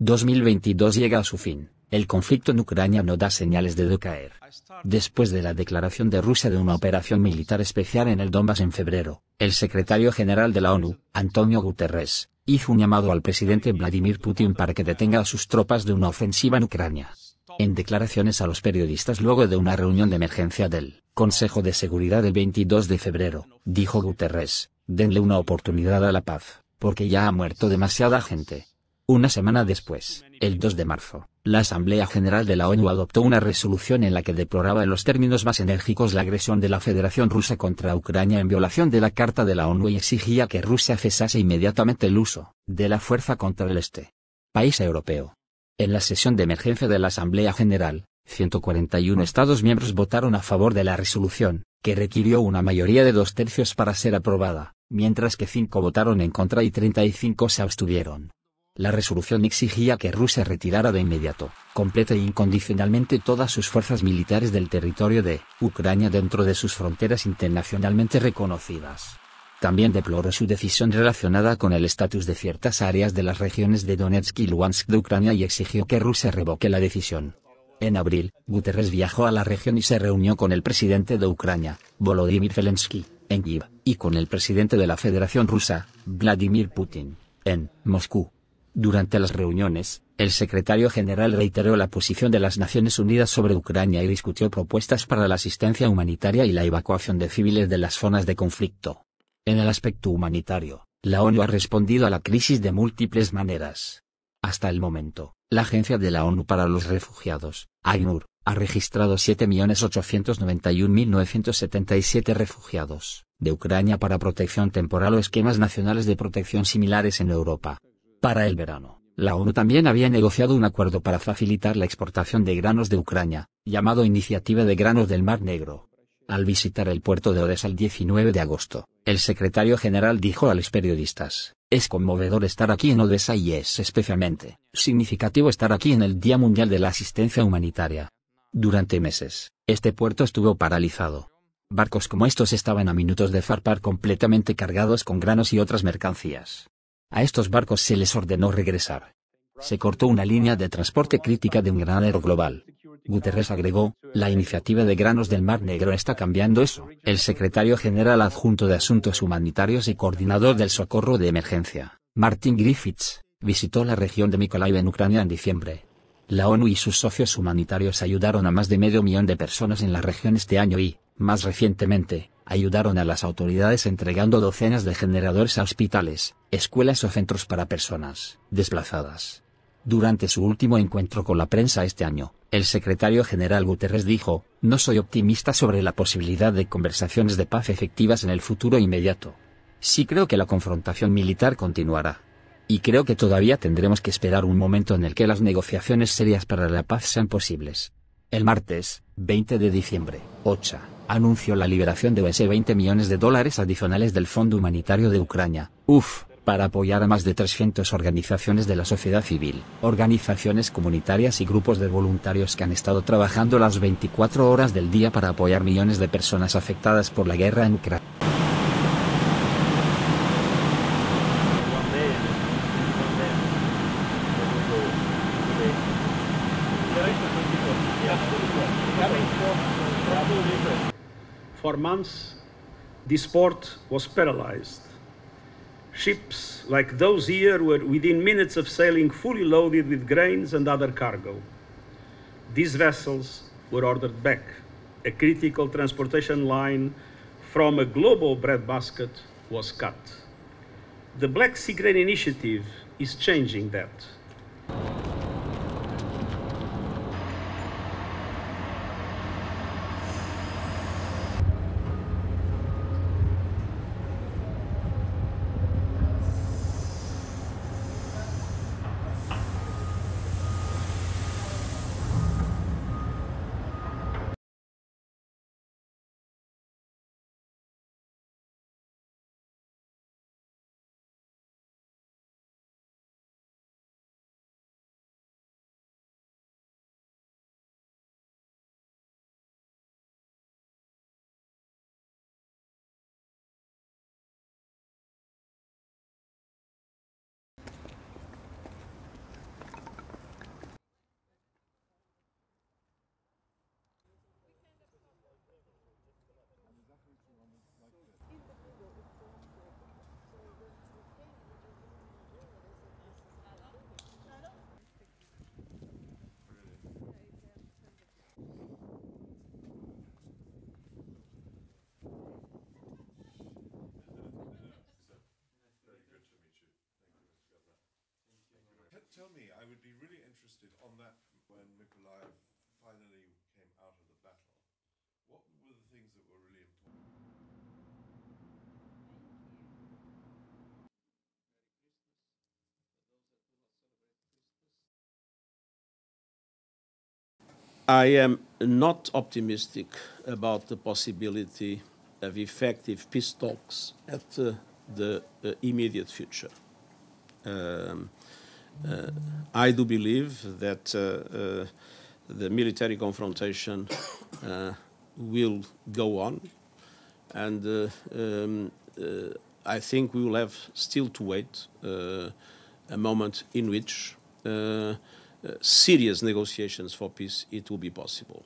2022 llega a su fin. El conflicto en Ucrania no da señales de decaer. Después de la declaración de Rusia de una operación militar especial en el Donbass en febrero, el secretario general de la ONU, Antonio Guterres, hizo un llamado al presidente Vladimir Putin para que detenga a sus tropas de una ofensiva en Ucrania. En declaraciones a los periodistas luego de una reunión de emergencia del Consejo de Seguridad el 22 de febrero, dijo Guterres, denle una oportunidad a la paz, porque ya ha muerto demasiada gente. Una semana después, el 2 de marzo, la Asamblea General de la ONU adoptó una resolución en la que deploraba en los términos más enérgicos la agresión de la Federación Rusa contra Ucrania en violación de la Carta de la ONU y exigía que Rusia cesase inmediatamente el uso de la fuerza contra el este país europeo. En la sesión de emergencia de la Asamblea General, 141 Estados miembros votaron a favor de la resolución, que requirió una mayoría de dos tercios para ser aprobada, mientras que 5 votaron en contra y 35 se abstuvieron. La resolución exigía que Rusia retirara de inmediato, completa e incondicionalmente todas sus fuerzas militares del territorio de Ucrania dentro de sus fronteras internacionalmente reconocidas. También deploró su decisión relacionada con el estatus de ciertas áreas de las regiones de Donetsk y Luhansk de Ucrania y exigió que Rusia revoque la decisión. En abril, Guterres viajó a la región y se reunió con el presidente de Ucrania, Volodymyr Zelensky, en Kiev, y con el presidente de la Federación Rusa, Vladimir Putin, en Moscú. Durante las reuniones, el secretario general reiteró la posición de las Naciones Unidas sobre Ucrania y discutió propuestas para la asistencia humanitaria y la evacuación de civiles de las zonas de conflicto. En el aspecto humanitario, la ONU ha respondido a la crisis de múltiples maneras. Hasta el momento, la Agencia de la ONU para los Refugiados, AINUR, ha registrado 7.891.977 refugiados de Ucrania para protección temporal o esquemas nacionales de protección similares en Europa. Para el verano, la ONU también había negociado un acuerdo para facilitar la exportación de granos de Ucrania, llamado Iniciativa de Granos del Mar Negro. Al visitar el puerto de Odessa el 19 de agosto, el secretario general dijo a los periodistas, es conmovedor estar aquí en Odessa y es especialmente significativo estar aquí en el Día Mundial de la Asistencia Humanitaria. Durante meses, este puerto estuvo paralizado. Barcos como estos estaban a minutos de zarpar completamente cargados con granos y otras mercancías. A estos barcos se les ordenó regresar. Se cortó una línea de transporte crítica de un granero global. Guterres agregó, la iniciativa de granos del Mar Negro está cambiando eso. El secretario general adjunto de Asuntos Humanitarios y coordinador del Socorro de Emergencia, Martin Griffiths, visitó la región de Mykolaiv en Ucrania en diciembre. La ONU y sus socios humanitarios ayudaron a más de medio millón de personas en la región este año y, más recientemente, ayudaron a las autoridades entregando docenas de generadores a hospitales, escuelas o centros para personas desplazadas. Durante su último encuentro con la prensa este año, el secretario general Guterres dijo, No soy optimista sobre la posibilidad de conversaciones de paz efectivas en el futuro inmediato. Sí creo que la confrontación militar continuará. Y creo que todavía tendremos que esperar un momento en el que las negociaciones serias para la paz sean posibles. El martes, 20 de diciembre, 8 anunció la liberación de 20 millones de dólares adicionales del Fondo Humanitario de Ucrania, UF, para apoyar a más de 300 organizaciones de la sociedad civil, organizaciones comunitarias y grupos de voluntarios que han estado trabajando las 24 horas del día para apoyar millones de personas afectadas por la guerra en Ucrania. For months, this port was paralyzed. Ships like those here were within minutes of sailing fully loaded with grains and other cargo. These vessels were ordered back, a critical transportation line from a global breadbasket was cut. The Black Sea Grain Initiative is changing that. tell me, I would be really interested on that when Mikolaev finally came out of the battle. What were the things that were really important? I am not optimistic about the possibility of effective peace talks at uh, the uh, immediate future. Um, uh, I do believe that uh, uh, the military confrontation will go on, and um, I think we will have still to wait a moment in which serious negotiations for peace it will be possible.